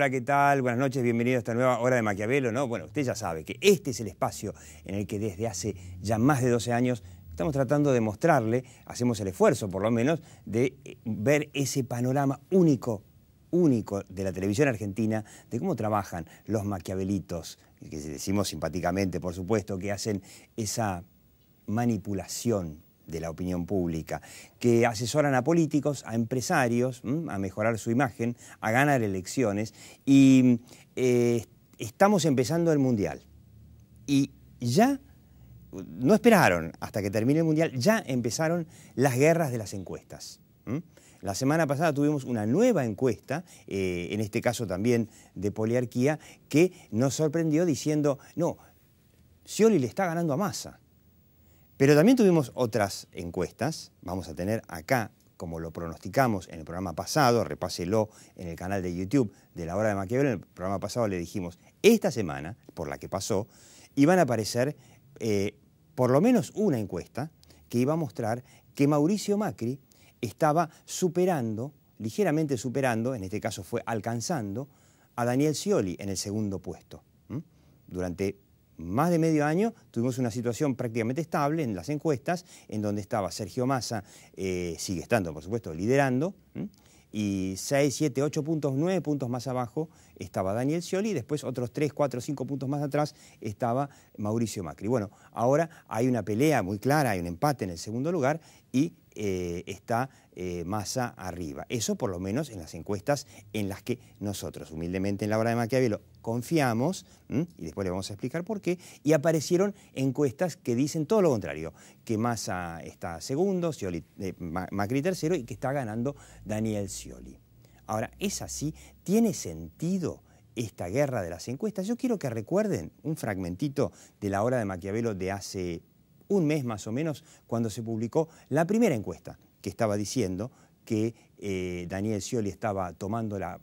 Hola, ¿qué tal? Buenas noches, bienvenidos a esta nueva hora de Maquiavelo, ¿no? Bueno, usted ya sabe que este es el espacio en el que desde hace ya más de 12 años estamos tratando de mostrarle, hacemos el esfuerzo por lo menos, de eh, ver ese panorama único, único de la televisión argentina, de cómo trabajan los maquiavelitos, que decimos simpáticamente, por supuesto, que hacen esa manipulación de la opinión pública, que asesoran a políticos, a empresarios, a mejorar su imagen, a ganar elecciones. Y eh, estamos empezando el Mundial. Y ya no esperaron hasta que termine el Mundial, ya empezaron las guerras de las encuestas. La semana pasada tuvimos una nueva encuesta, eh, en este caso también de poliarquía, que nos sorprendió diciendo, no, Scioli le está ganando a Masa pero también tuvimos otras encuestas, vamos a tener acá, como lo pronosticamos en el programa pasado, repáselo en el canal de YouTube de la hora de Maquiavelo, en el programa pasado le dijimos, esta semana, por la que pasó, iban a aparecer eh, por lo menos una encuesta que iba a mostrar que Mauricio Macri estaba superando, ligeramente superando, en este caso fue alcanzando, a Daniel Scioli en el segundo puesto. Durante más de medio año tuvimos una situación prácticamente estable en las encuestas, en donde estaba Sergio Massa, eh, sigue estando, por supuesto, liderando, y 6, 7, 8 puntos, 9 puntos más abajo estaba Daniel Scioli, y después otros 3, 4, 5 puntos más atrás estaba Mauricio Macri. Bueno, ahora hay una pelea muy clara, hay un empate en el segundo lugar, y eh, está eh, Massa arriba. Eso por lo menos en las encuestas en las que nosotros, humildemente en la obra de Maquiavelo, confiamos, y después le vamos a explicar por qué, y aparecieron encuestas que dicen todo lo contrario, que Massa está segundo, eh, Macri tercero y que está ganando Daniel Scioli. Ahora, ¿es así? ¿Tiene sentido? esta guerra de las encuestas. Yo quiero que recuerden un fragmentito de la obra de Maquiavelo de hace un mes más o menos cuando se publicó la primera encuesta que estaba diciendo que eh, Daniel Scioli estaba tomando la,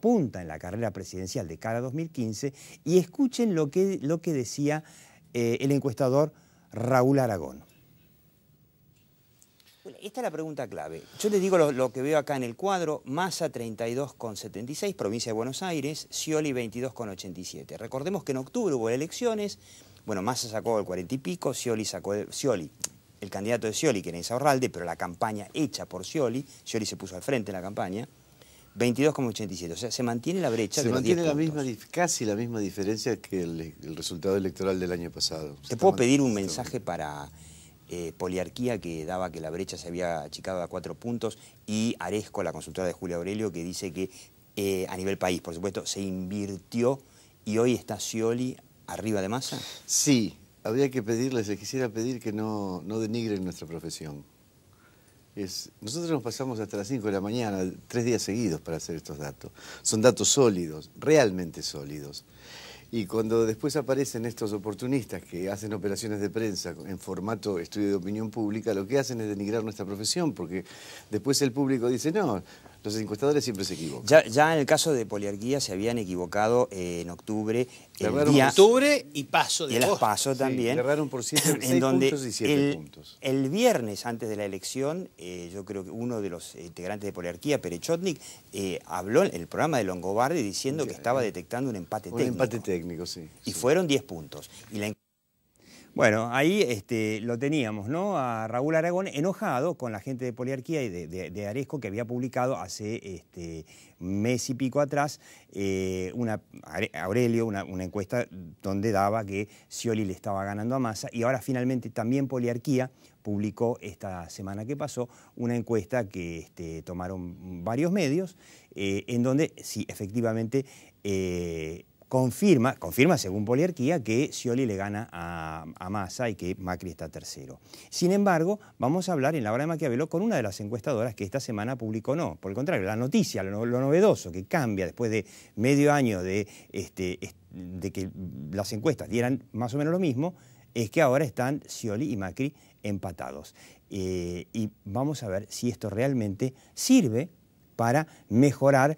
punta en la carrera presidencial de cara a 2015 y escuchen lo que, lo que decía eh, el encuestador Raúl Aragón. Esta es la pregunta clave. Yo les digo lo, que veo acá en el cuadro, Massa 32,76, provincia de Buenos Aires, Scioli 22,87. Recordemos que en octubre hubo elecciones, bueno, Massa sacó el cuarenta y pico, Scioli sacó el, Scioli, el candidato de Scioli, que era Insaurralde, pero la campaña hecha por Scioli, Scioli se puso al frente en la campaña, 22,87. O sea, se mantiene la brecha. Se de mantiene la misma, casi la misma diferencia que el, resultado electoral del año pasado. Te puedo pedir un mensaje para eh, Poliarquía, que daba que la brecha se había achicado a cuatro puntos, y Aresco, la consultora de Julio Aurelio, que dice que eh, a nivel país, por supuesto, se invirtió y hoy está Scioli arriba de masa? Sí, habría que pedirles, les quisiera pedir que no, no denigren nuestra profesión. nosotros nos pasamos hasta las 5 de la mañana, tres días seguidos para hacer estos datos. Son datos sólidos, realmente sólidos. Y cuando después aparecen estos oportunistas que hacen operaciones de prensa en formato estudio de opinión pública, lo que hacen es denigrar nuestra profesión, porque después el público dice, no, los encuestadores siempre se equivocan. Ya, en el caso de Poliarquía se habían equivocado eh, en octubre. octubre y paso de Y las paso también. erraron por puntos el, El viernes antes de la elección, eh, yo creo que uno de los integrantes de Poliarquía, Perechotnik, eh, habló en el programa de Longobardi diciendo que estaba detectando un empate técnico. Un empate técnico, sí. Y fueron 10 puntos. Bueno, ahí este, lo teníamos, ¿no? A Raúl Aragón enojado con la gente de Poliarquía y de, Aresco que había publicado hace este, mes y pico atrás eh, una, Aurelio, una, encuesta donde daba que Scioli le estaba ganando a Massa y ahora finalmente también Poliarquía publicó esta semana que pasó una encuesta que este, tomaron varios medios eh, en donde sí, efectivamente... Eh, confirma, confirma según Poliarquía, que Scioli le gana a, a, Massa y que Macri está tercero. Sin embargo, vamos a hablar en la hora de Maquiavelo con una de las encuestadoras que esta semana publicó no. Por el contrario, la noticia, lo, novedoso que cambia después de medio año de, este, de que las encuestas dieran más o menos lo mismo, es que ahora están Scioli y Macri empatados. Eh, y vamos a ver si esto realmente sirve para mejorar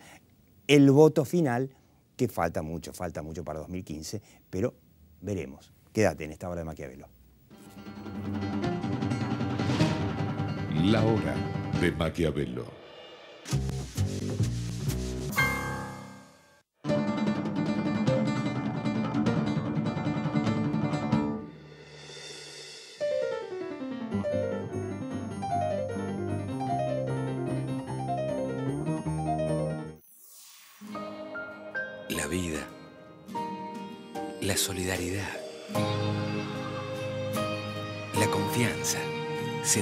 el voto final que falta mucho, falta mucho para 2015, pero veremos. Quédate en esta hora de Maquiavelo. La hora de Maquiavelo.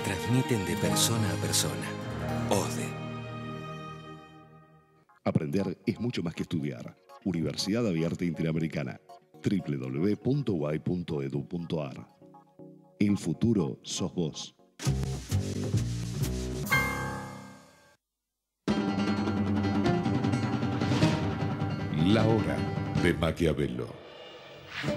transmiten de persona a persona. Ode. Aprender es mucho más que estudiar. Universidad de Arte Interamericana. www.uay.edu.ar e El futuro sos vos. La hora de Maquiavelo.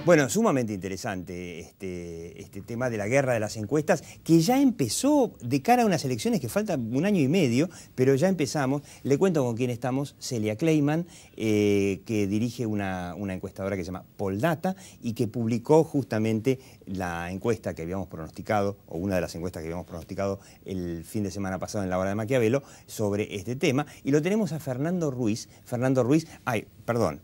Bueno, sumamente interesante este, este, tema de la guerra de las encuestas, que ya empezó de cara a unas elecciones que faltan un año y medio, pero ya empezamos. Le cuento con quién estamos, Celia Kleiman, eh, que dirige una, una encuestadora que se llama Poldata y que publicó justamente la encuesta que habíamos pronosticado, o una de las encuestas que habíamos pronosticado el fin de semana pasado en la hora de Maquiavelo, sobre este tema. Y lo tenemos a Fernando Ruiz. Fernando Ruiz, ay, perdón,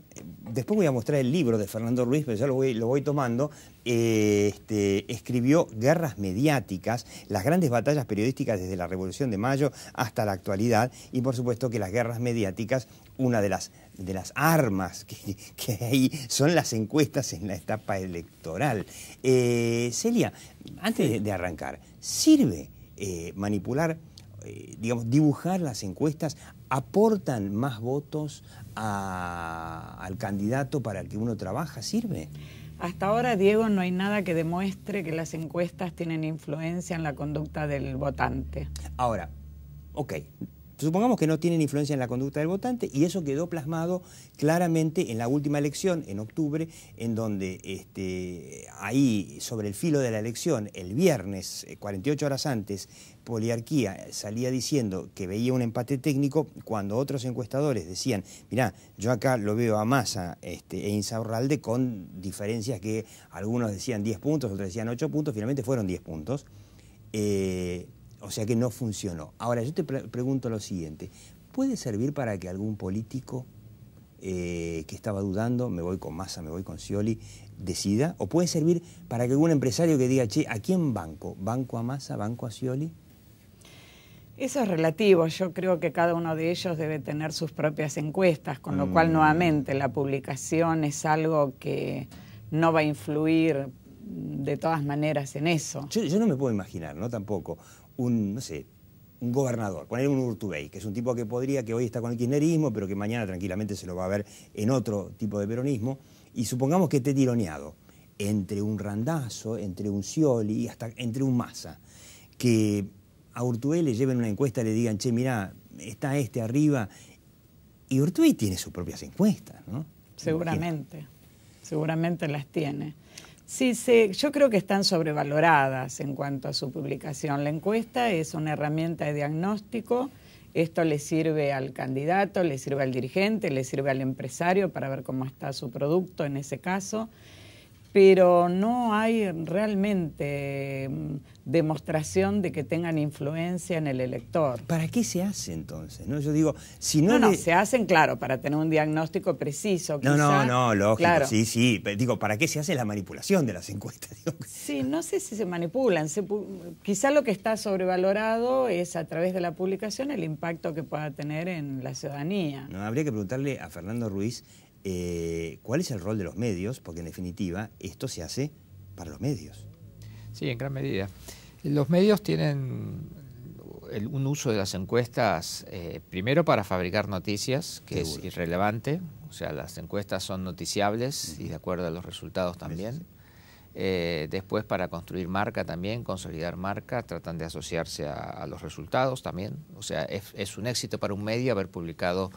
después voy a mostrar el libro de Fernando Ruiz, pero ya lo voy, lo voy tomando. Este, escribió Guerras Mediáticas, las grandes batallas periodísticas desde la Revolución de Mayo hasta la actualidad, y por supuesto que las guerras mediáticas, una de las de las armas que, hay son las encuestas en la etapa electoral. Eh, Celia, antes de, arrancar, ¿sirve eh, manipular, eh, digamos, dibujar las encuestas? ¿Aportan más votos al candidato para el que uno trabaja? ¿Sirve? Hasta ahora, Diego, no hay nada que demuestre que las encuestas tienen influencia en la conducta del votante. Ahora, ok, Supongamos que no tienen influencia en la conducta del votante y eso quedó plasmado claramente en la última elección, en octubre, en donde este, ahí, sobre el filo de la elección, el viernes, 48 eh, horas antes, Poliarquía salía diciendo que veía un empate técnico cuando otros encuestadores decían, mirá, yo acá lo veo a Massa este, e Insaurralde con diferencias que algunos decían 10 puntos, otros decían 8 puntos, finalmente fueron 10 puntos. Eh, o sea que no funcionó. Ahora, yo te pregunto lo siguiente, ¿puede servir para que algún político eh, que estaba dudando, me voy con Massa, me voy con Scioli, decida? ¿O puede servir para que algún empresario que diga, che, ¿a quién banco? ¿Banco a Massa, banco a Scioli? Eso es relativo, yo creo que cada uno de ellos debe tener sus propias encuestas, con lo mm. cual nuevamente la publicación es algo que no va a influir de todas maneras en eso. Yo, yo, no me puedo imaginar, ¿no? Tampoco, un, no sé, un gobernador, poner un Urtubey, que es un tipo que podría, que hoy está con el kirchnerismo, pero que mañana tranquilamente se lo va a ver en otro tipo de peronismo, y supongamos que esté tironeado entre un Randazo, entre un Scioli y hasta entre un Massa, que a Urtubey le lleven una encuesta y le digan, che, mirá, está este arriba, y Urtubey tiene sus propias encuestas, ¿no? Seguramente, seguramente las tiene. Sí, yo creo que están sobrevaloradas en cuanto a su publicación. La encuesta es una herramienta de diagnóstico. Esto le sirve al candidato, le sirve al dirigente, le sirve al empresario para ver cómo está su producto en ese caso pero no hay realmente mm, demostración de que tengan influencia en el elector. ¿Para qué se hace entonces? No, yo digo, si no, no, se hacen claro para tener un diagnóstico preciso. No, no, no, lógico, sí, sí. Digo, ¿para qué se hace la manipulación de las encuestas? Digo. Sí, no sé si se manipulan. quizá lo que está sobrevalorado es a través de la publicación el impacto que pueda tener en la ciudadanía. No, habría que preguntarle a Fernando Ruiz eh, cuál es el rol de los medios, porque en definitiva esto se hace para los medios. Sí, en gran medida. Los medios tienen un uso de las encuestas, eh, primero para fabricar noticias, que es irrelevante, o sea, las encuestas son noticiables y de acuerdo a los resultados también. Eh, después para construir marca también, consolidar marca, tratan de asociarse a, los resultados también. O sea, es, un éxito para un medio haber publicado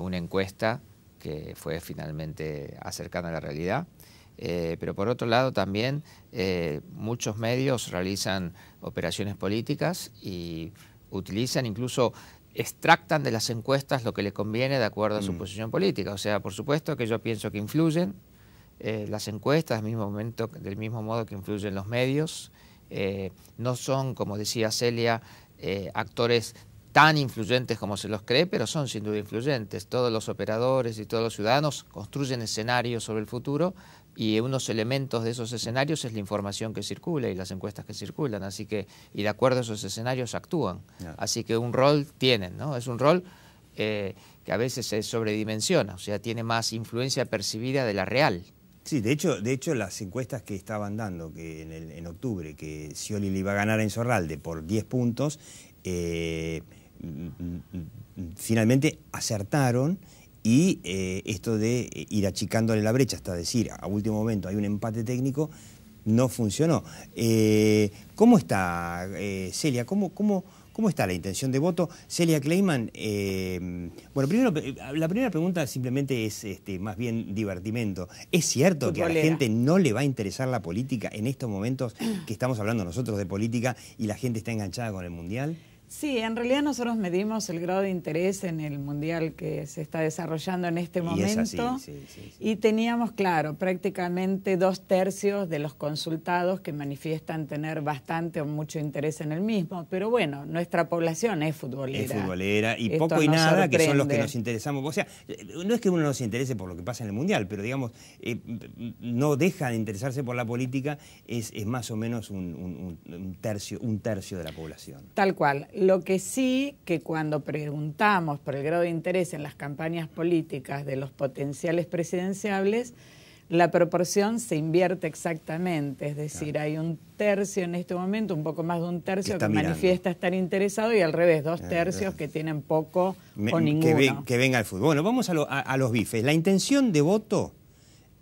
una encuesta que fue finalmente acercada a la realidad. Eh, pero por otro lado también eh, muchos medios realizan operaciones políticas y utilizan incluso extractan de las encuestas lo que les conviene de acuerdo a su mm. posición política. O sea, por supuesto que yo pienso que influyen eh, las encuestas del mismo, del mismo modo que influyen los medios. no son, como decía Celia, actores tan influyentes como se los cree, pero son sin duda influyentes. Todos los operadores y todos los ciudadanos construyen escenarios sobre el futuro y unos elementos de esos escenarios es la información que circula y las encuestas que circulan, así que y de acuerdo a esos escenarios actúan. Así que un rol tienen, ¿no? Es un rol eh, que a veces se sobredimensiona, o sea, tiene más influencia percibida de la real. Sí, de hecho, de hecho las encuestas que estaban dando que en, octubre, que Scioli iba a ganar en Zorralde por 10 puntos, eh, finalmente acertaron y eh, esto de eh, ir achicándole la brecha hasta decir a último momento hay un empate técnico no funcionó. Eh, ¿Cómo está, Celia? ¿Cómo, está la intención de voto? Celia Clayman, bueno, primero, la primera pregunta simplemente es este, más bien divertimento. ¿Es cierto que a la gente no le va a interesar la política en estos momentos que estamos hablando nosotros de política y la gente está enganchada con el Mundial? Sí, en realidad nosotros medimos el grado de interés en el mundial que se está desarrollando en este momento y teníamos, claro, prácticamente dos tercios de los consultados que manifiestan tener bastante o mucho interés en el mismo, pero bueno, nuestra población es futbolera. Es futbolera y poco y nada que son los que nos interesamos. O sea, eh, no es que uno no se interese por lo que pasa en el mundial, pero digamos, eh, no deja de interesarse por la política, es, más o menos un, tercio, un tercio de la población. Tal cual lo que sí que cuando preguntamos por el grado de interés en las campañas políticas de los potenciales presidenciables, la proporción se invierte exactamente, es decir, hay un tercio en este momento, un poco más de un tercio que, manifiesta estar interesado y al revés, dos eh, tercios que tienen poco o ninguno. Que, venga el fútbol. Bueno, vamos a, los bifes. La intención de voto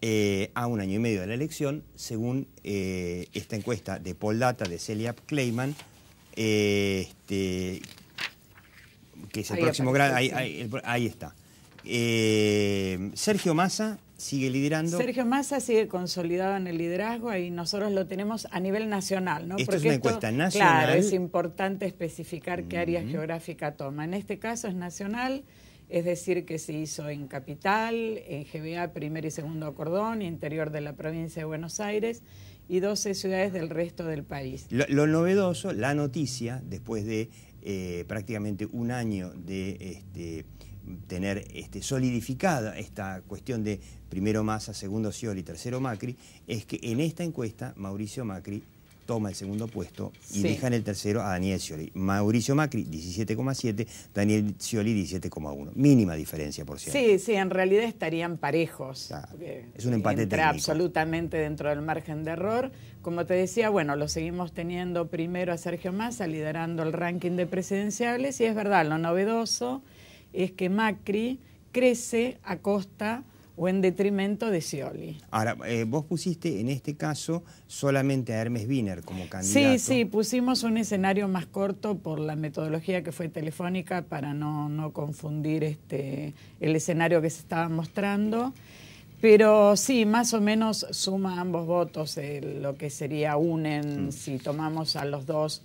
eh, a un año y medio de la elección, según eh, esta encuesta de Poll Data, de Celia Kleiman este, que es el próximo grado. Ahí, está. Eh, Sergio Massa sigue liderando. Sergio Massa sigue consolidado en el liderazgo y nosotros lo tenemos a nivel nacional, ¿no? Esto es una encuesta nacional. Claro, es importante especificar qué área geográfica toma. En este caso es nacional, es decir, que se hizo en Capital, en GBA, primer y segundo cordón, interior de la provincia de Buenos Aires y 12 ciudades del resto del país. Lo, novedoso, la noticia, después de eh, prácticamente un año de este, tener este, solidificada esta cuestión de primero Massa, segundo Scioli, tercero Macri, es que en esta encuesta Mauricio Macri toma el segundo puesto y deja en el tercero a Daniel Scioli. Mauricio Macri, 17,7, Daniel Cioli, 17,1. Mínima diferencia, por cierto. Sí, sí, en realidad estarían parejos. Es un empate Entra absolutamente dentro del margen de error. Como te decía, bueno, lo seguimos teniendo primero a Sergio Massa, liderando el ranking de presidenciales. y es verdad, lo novedoso es que Macri crece a costa o en detrimento de Scioli. Ahora, eh, vos pusiste en este caso solamente a Hermes Wiener como candidato. Sí, sí, pusimos un escenario más corto por la metodología que fue telefónica para no, no confundir este, el escenario que se estaba mostrando. Pero sí, más o menos suma ambos votos eh, lo que sería unen mm. si tomamos a los dos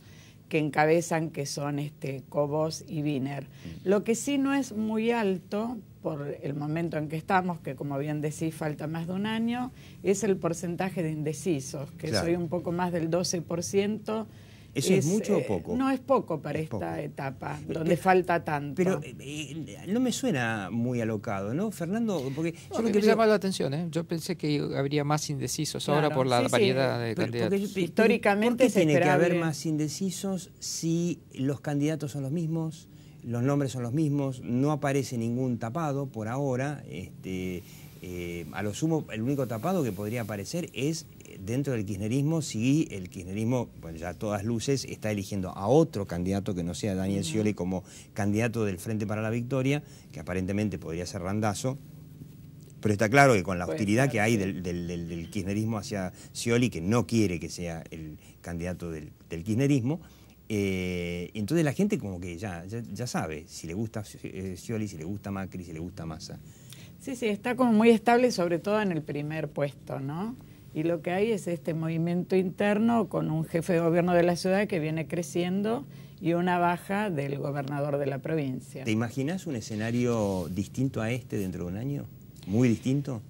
que encabezan, que son este, Cobos y Wiener. Mm. Lo que sí no es muy alto, por el momento en que estamos, que como bien decís falta más de un año, es el porcentaje de indecisos, que soy un poco más del 12%. ¿Eso es, mucho o eh, poco? No es poco para esta etapa, donde falta tanto. Pero eh, eh, no me suena muy alocado, ¿no, Fernando? Porque yo me la atención, ¿eh? Yo pensé que habría más indecisos ahora por la variedad de candidatos. históricamente tiene que haber más indecisos si los candidatos son los mismos? los nombres son los mismos, no aparece ningún tapado por ahora. Este, eh, a lo sumo, el único tapado que podría aparecer es eh, dentro del kirchnerismo si el kirchnerismo, bueno, ya a todas luces, está eligiendo a otro candidato que no sea Daniel Scioli como candidato del Frente para la Victoria, que aparentemente podría ser Randazo. Pero está claro que con la hostilidad que hay del, del kirchnerismo hacia Scioli, que no quiere que sea el candidato del, kirchnerismo, eh, entonces la gente como que ya, ya, sabe si le gusta eh, Scioli, si le gusta Macri, si le gusta Massa. Sí, sí, está como muy estable, sobre todo en el primer puesto, ¿no? Y lo que hay es este movimiento interno con un jefe de gobierno de la ciudad que viene creciendo y una baja del gobernador de la provincia. ¿Te imaginas un escenario distinto a este dentro de un año? ¿Muy distinto?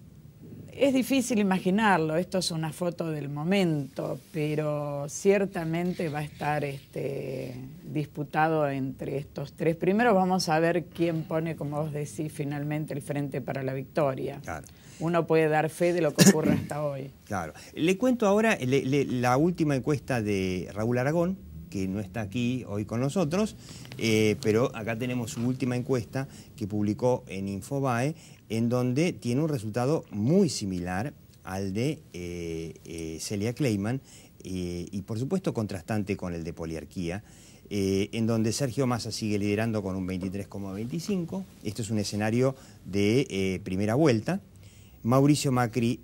Es difícil imaginarlo, esto es una foto del momento, pero ciertamente va a estar este, disputado entre estos tres. Primero vamos a ver quién pone, como vos decís, finalmente el frente para la victoria. Uno puede dar fe de lo que ocurre hasta hoy. Claro. Le cuento ahora la última encuesta de Raúl Aragón, que no está aquí hoy con nosotros, eh, pero acá tenemos su última encuesta que publicó en Infobae en donde tiene un resultado muy similar al de eh, eh, Celia Kleiman eh, y por supuesto contrastante con el de Poliarquía, en donde Sergio Massa sigue liderando con un 23,25. Esto es un escenario de primera vuelta. Mauricio Macri,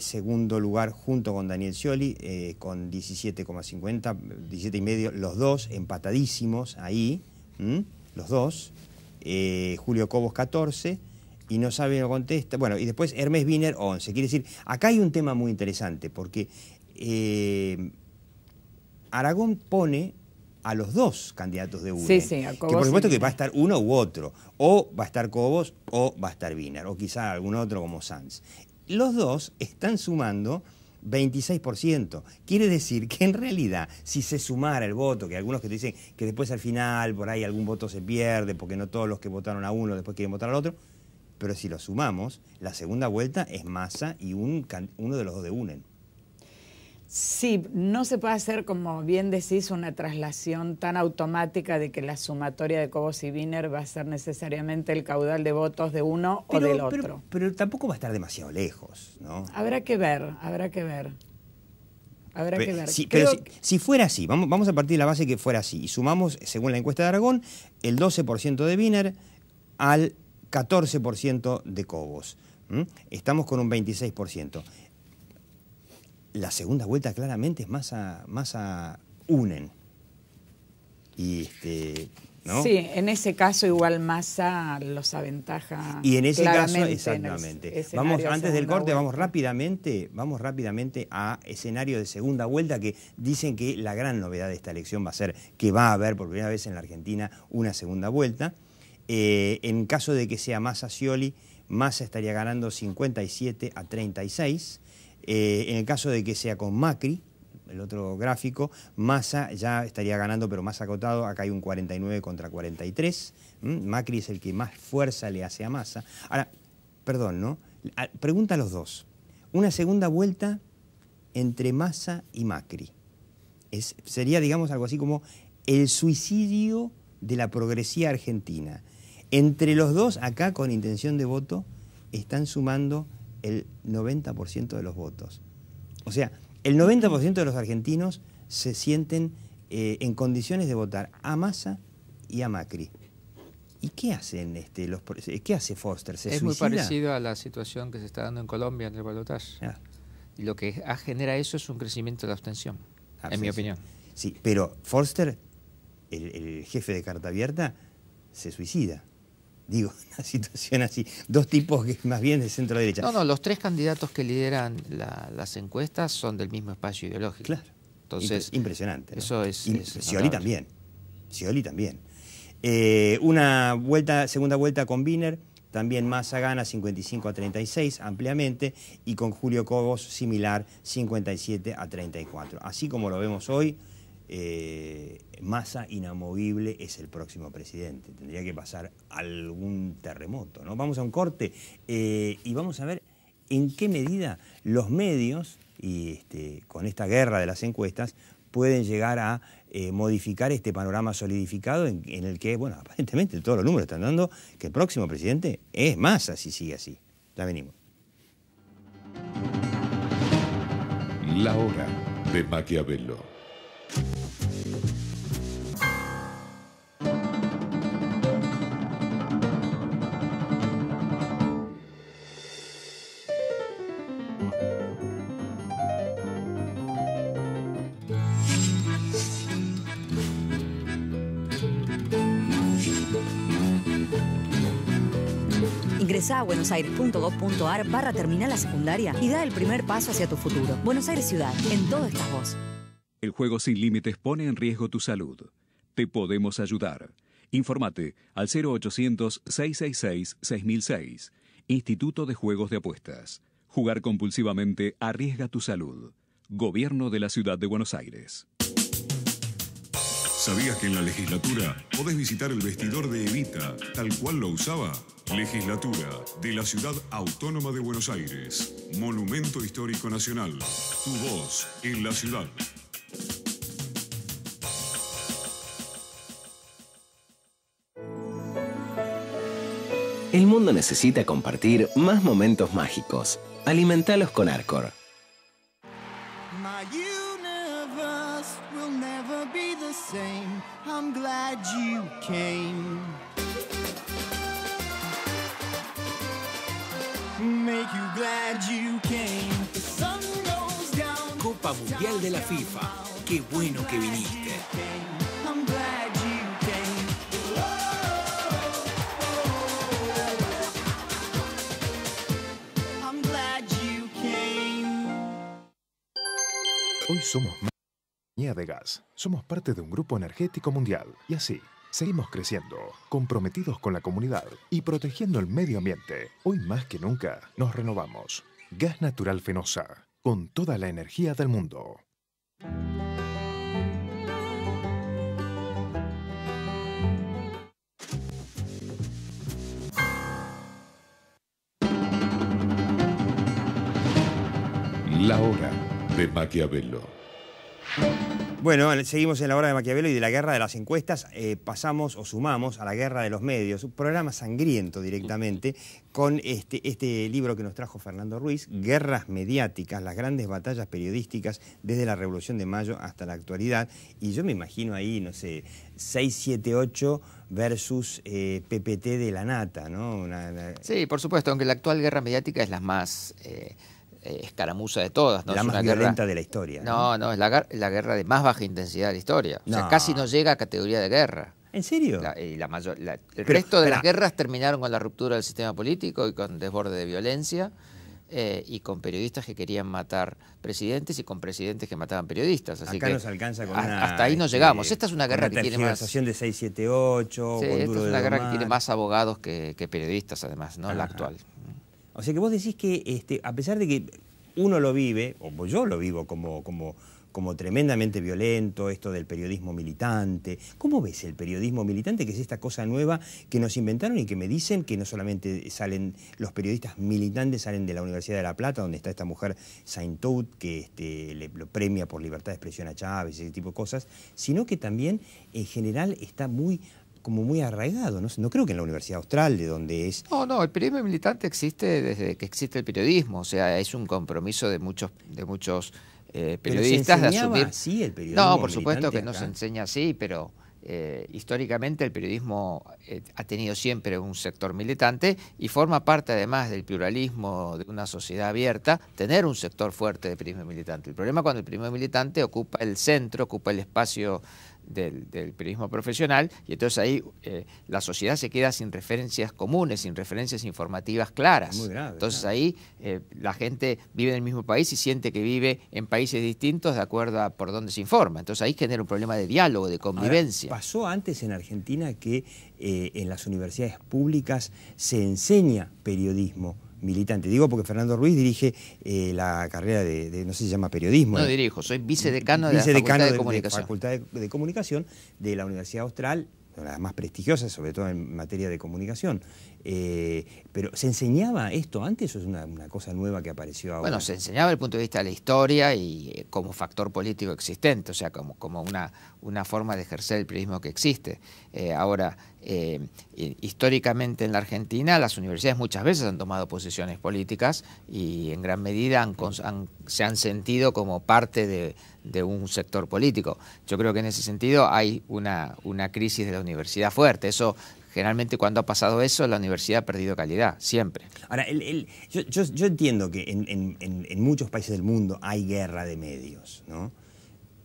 segundo lugar, junto con Daniel Scioli, con 17,50, 17,5, los dos empatadísimos ahí, los dos. Julio Cobos, 14 y no sabe, no contesta. Bueno, y después Hermes Wiener 11. Quiere decir, acá hay un tema muy interesante porque eh, Aragón pone a los dos candidatos de uno. que por supuesto que va a estar uno u otro. O va a estar Cobos o va a estar Wiener, o quizá algún otro como Sanz. Los dos están sumando 26%. Quiere decir que en realidad, si se sumara el voto, que algunos que te dicen que después al final por ahí algún voto se pierde porque no todos los que votaron a uno después quieren votar al otro, pero si lo sumamos, la segunda vuelta es masa y un, uno de los dos de UNEN. Sí, no se puede hacer, como bien decís, una traslación tan automática de que la sumatoria de Cobos y Wiener va a ser necesariamente el caudal de votos de uno o del otro. Pero, tampoco va a estar demasiado lejos, ¿no? Habrá que ver, habrá que ver. Habrá que ver. Si, Pero si, fuera así, vamos, vamos a partir de la base que fuera así, y sumamos, según la encuesta de Aragón, el 12% de Wiener al 14% de Cobos. Estamos con un 26%. La segunda vuelta claramente es más a, más UNEN. Y este, Sí, en ese caso igual masa los aventaja. Y en ese caso, exactamente. vamos, antes del corte, vamos rápidamente, vamos rápidamente a escenario de segunda vuelta que dicen que la gran novedad de esta elección va a ser que va a haber por primera vez en la Argentina una segunda vuelta. Eh, en caso de que sea Massa Scioli, Massa estaría ganando 57 a 36. Eh, en el caso de que sea con Macri, el otro gráfico, Massa ya estaría ganando, pero más acotado, acá hay un 49 contra 43. Mm, Macri es el que más fuerza le hace a Massa. Ahora, perdón, ¿no? Pregunta a los dos. Una segunda vuelta entre Massa y Macri. sería, digamos, algo así como el suicidio de la progresía argentina. Entre los dos, acá con intención de voto, están sumando el 90% de los votos. O sea, el 90% de los argentinos se sienten eh, en condiciones de votar a Massa y a Macri. ¿Y qué hacen este, los eh, qué hace Foster? es muy parecido a la situación que se está dando en Colombia en el balotaje. Ah. lo que genera eso es un crecimiento de la abstención, ah, en mi opinión. Sí, pero Forster, el jefe de carta abierta, se suicida. Digo, una situación así. Dos tipos que más bien de centro derecha. No, no, los tres candidatos que lideran las encuestas son del mismo espacio ideológico. Claro. Entonces, Impresionante. Eso es. Y, también. Scioli también. Eh, una vuelta, segunda vuelta con Biner, también Massa gana 55 a 36 ampliamente y con Julio Cobos similar 57 a 34. Así como lo vemos hoy. Eh, masa inamovible es el próximo presidente. Tendría que pasar algún terremoto. ¿no? Vamos a un corte eh, y vamos a ver en qué medida los medios, y este, con esta guerra de las encuestas, pueden llegar a eh, modificar este panorama solidificado en, el que, bueno, aparentemente todos los números están dando que el próximo presidente es masa si sigue así. Ya venimos. La hora de Maquiavelo. Ingresa a buenosaires.gov.ar barra terminal la secundaria y da el primer paso hacia tu futuro. Buenos Aires Ciudad, en todo estás vos. El juego sin límites pone en riesgo tu salud. Te podemos ayudar. Infórmate al 0800-666-6006. Instituto de Juegos de Apuestas. Jugar compulsivamente arriesga tu salud. Gobierno de la Ciudad de Buenos Aires. ¿Sabías que en la legislatura podés visitar el vestidor de Evita tal cual lo usaba? Legislatura de la Ciudad Autónoma de Buenos Aires. Monumento Histórico Nacional. Tu voz en la ciudad. El mundo necesita compartir más momentos mágicos. Alimentalos con Arcor. Copa Mundial de la FIFA. Qué bueno que viniste. somos más de gas. Somos parte de un grupo energético mundial y así seguimos creciendo, comprometidos con la comunidad y protegiendo el medio ambiente. Hoy más que nunca nos renovamos. Gas natural fenosa, con toda la energía del mundo. La hora de Maquiavelo. Bueno, seguimos en la hora de Maquiavelo y de la guerra de las encuestas eh, pasamos o sumamos a la guerra de los medios, un programa sangriento directamente, con este, este, libro que nos trajo Fernando Ruiz, Guerras mediáticas, las grandes batallas periodísticas desde la Revolución de Mayo hasta la actualidad. Y yo me imagino ahí, no sé, 678 versus eh, PPT de la nata, ¿no? Sí, por supuesto, aunque la actual guerra mediática es la más... Eh, eh, escaramuza de todas. La más violenta de la historia. No, no, es la, guerra de más baja intensidad de la historia. sea, casi no llega a categoría de guerra. ¿En serio? el resto de las guerras terminaron con la ruptura del sistema político y con desborde de violencia. Eh, y con periodistas que querían matar presidentes y con presidentes que mataban periodistas. Así Acá que nos alcanza con Hasta ahí no este, llegamos. Esta es una guerra que tiene más... de 678, sí, Esta es una guerra que tiene más abogados que, periodistas, además, no la actual. O sea que vos decís que, este, a pesar de que uno lo vive, o pues yo lo vivo como, como, tremendamente violento, esto del periodismo militante. ¿Cómo ves el periodismo militante, que es esta cosa nueva que nos inventaron y que me dicen que no solamente salen los periodistas militantes, salen de la Universidad de La Plata, donde está esta mujer Saintout, que este, le, lo premia por libertad de expresión a Chávez, ese tipo de cosas, sino que también en general está muy como muy arraigado. No, no creo que en la Universidad Austral, de donde es... No, no, el periodismo militante existe desde que existe el periodismo. O sea, es un compromiso de muchos... De muchos eh, periodistas de asumir... Así el periodismo no, por supuesto que no se enseña así, pero... Eh, históricamente el periodismo eh, ha tenido siempre un sector militante y forma parte además del pluralismo de una sociedad abierta tener un sector fuerte de periodismo militante. El problema cuando el periodismo militante ocupa el centro, ocupa el espacio del, periodismo profesional, y entonces ahí eh, la sociedad se queda sin referencias comunes, sin referencias informativas claras. entonces ahí eh, la gente vive en el mismo país y siente que vive en países distintos de acuerdo a por dónde se informa. Entonces ahí genera un problema de diálogo, de convivencia. pasó antes en Argentina que eh, en las universidades públicas se enseña periodismo militante. Digo porque Fernando Ruiz dirige eh, la carrera de, no sé si se llama periodismo. No dirijo, soy vicedecano de la Facultad de, Comunicación. De de la Universidad Austral, una de las más prestigiosas, sobre todo en materia de comunicación. Eh, pero ¿se enseñaba esto antes o es una, cosa nueva que apareció ahora? Bueno, se enseñaba desde el punto de vista de la historia y eh, como factor político existente, o sea, como, como una, una forma de ejercer el periodismo que existe. ahora, eh, históricamente en la Argentina las universidades muchas veces han tomado posiciones políticas y en gran medida se han sentido como parte de, un sector político. Yo creo que en ese sentido hay una, crisis de la universidad fuerte. Eso generalmente cuando ha pasado eso, la universidad ha perdido calidad, siempre. Ahora, yo, entiendo que en, en, muchos países del mundo hay guerra de medios, ¿no?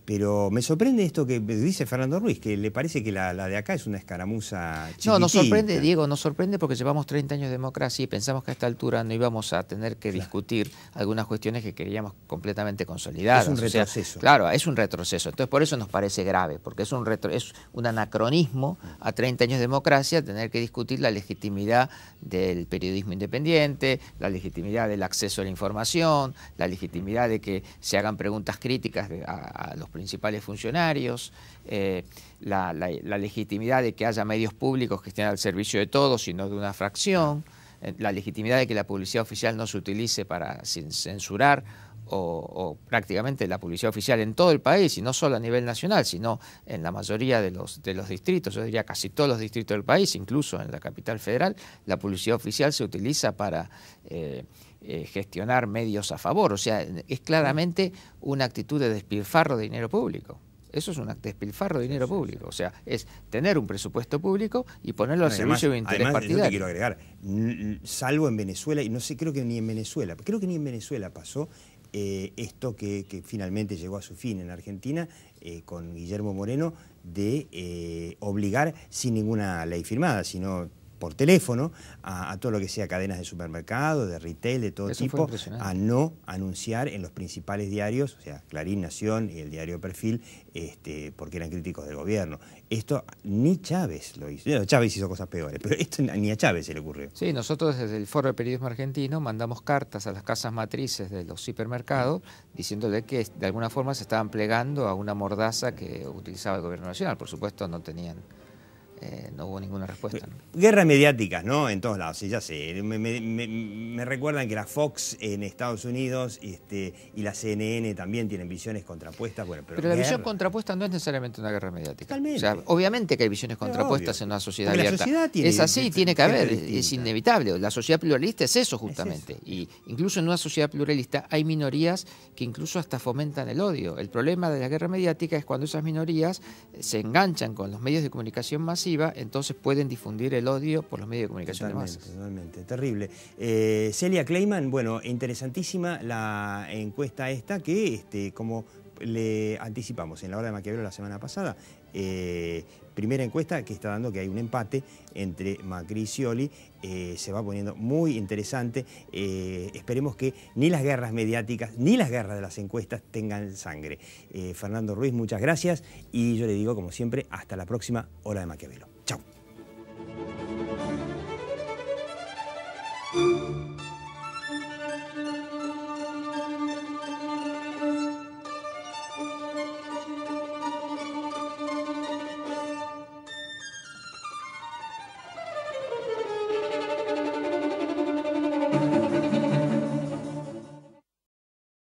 Pero me sorprende esto que dice Fernando Ruiz, que le parece que la, de acá es una escaramuza chiquitita. No, nos sorprende, Diego, nos sorprende porque llevamos 30 años de democracia y pensamos que a esta altura no íbamos a tener que discutir algunas cuestiones que queríamos completamente consolidar. Es un retroceso. claro, es un retroceso. Entonces, por eso nos parece grave, porque es un, retro, es un anacronismo a 30 años de democracia tener que discutir la legitimidad del periodismo independiente, la legitimidad del acceso a la información, la legitimidad de que se hagan preguntas críticas a, los los principales funcionarios, eh, la, legitimidad de que haya medios públicos que estén al servicio de todos y no de una fracción, eh, la legitimidad de que la publicidad oficial no se utilice para censurar o, prácticamente la publicidad oficial en todo el país, y no solo a nivel nacional, sino en la mayoría de los, distritos, yo diría casi todos los distritos del país, incluso en la capital federal, la publicidad oficial se utiliza para... Eh, eh, gestionar medios a favor. O sea, es claramente una actitud de despilfarro de dinero público. Eso es un despilfarro de dinero público. O sea, es tener un presupuesto público y ponerlo al servicio de un interés además, quiero agregar, salvo en Venezuela, y no sé, creo que ni en Venezuela, creo que ni en Venezuela pasó eh, esto que, finalmente llegó a su fin en Argentina eh, con Guillermo Moreno de obligar sin ninguna ley firmada, sino por teléfono a, todo lo que sea cadenas de supermercado, de retail, de todo tipo, a no anunciar en los principales diarios, o sea, Clarín, Nación y el diario Perfil, este, porque eran críticos del gobierno. Esto ni Chávez lo hizo. Chávez hizo cosas peores, pero esto ni a Chávez se le ocurrió. Sí, nosotros desde el Foro de Periodismo Argentino mandamos cartas a las casas matrices de los supermercados diciéndole que de alguna forma se estaban plegando a una mordaza que utilizaba el gobierno nacional. Por supuesto, no tenían eh, no hubo ninguna respuesta. Guerras mediáticas, ¿no? En todos lados, sí, ya sé. Me, recuerdan que la Fox en Estados Unidos este, y la CNN también tienen visiones contrapuestas. pero, la visión contrapuesta no es necesariamente una guerra mediática. O sea, obviamente que hay visiones contrapuestas en una sociedad abierta. es así, tiene que haber, es, inevitable. La sociedad pluralista es eso justamente. Y incluso en una sociedad pluralista hay minorías que incluso hasta fomentan el odio. El problema de la guerra mediática es cuando esas minorías se enganchan con los medios de comunicación masivos entonces pueden difundir el odio por los medios de comunicación de Totalmente, terrible. Eh, Celia Kleiman, bueno, interesantísima la encuesta esta que, este, como le anticipamos en la hora de Maquiavelo la semana pasada, eh, primera encuesta que está dando que hay un empate entre Macri y Scioli, eh, se va poniendo muy interesante, eh, esperemos que ni las guerras mediáticas ni las guerras de las encuestas tengan sangre. Fernando Ruiz, muchas gracias y yo le digo como siempre, hasta la próxima Hora de Maquiavelo.